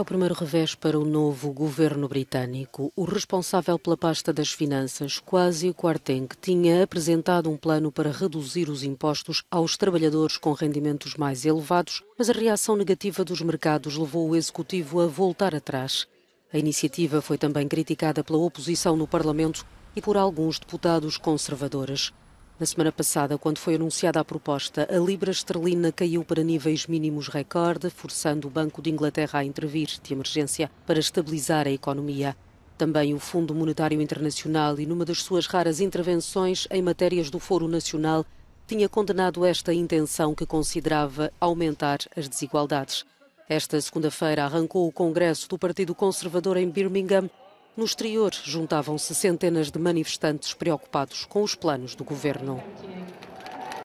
É o primeiro revés para o novo governo britânico. O responsável pela pasta das finanças, Quasi Kwarteng, tinha apresentado um plano para reduzir os impostos aos trabalhadores com rendimentos mais elevados, mas a reação negativa dos mercados levou o executivo a voltar atrás. A iniciativa foi também criticada pela oposição no Parlamento e por alguns deputados conservadores. Na semana passada, quando foi anunciada a proposta, a libra esterlina caiu para níveis mínimos recorde, forçando o Banco de Inglaterra a intervir de emergência para estabilizar a economia. Também o Fundo Monetário Internacional, e numa das suas raras intervenções em matérias do Foro Nacional, tinha condenado esta intenção que considerava aumentar as desigualdades. Esta segunda-feira arrancou o Congresso do Partido Conservador em Birmingham no exterior, juntavam-se centenas de manifestantes preocupados com os planos do governo.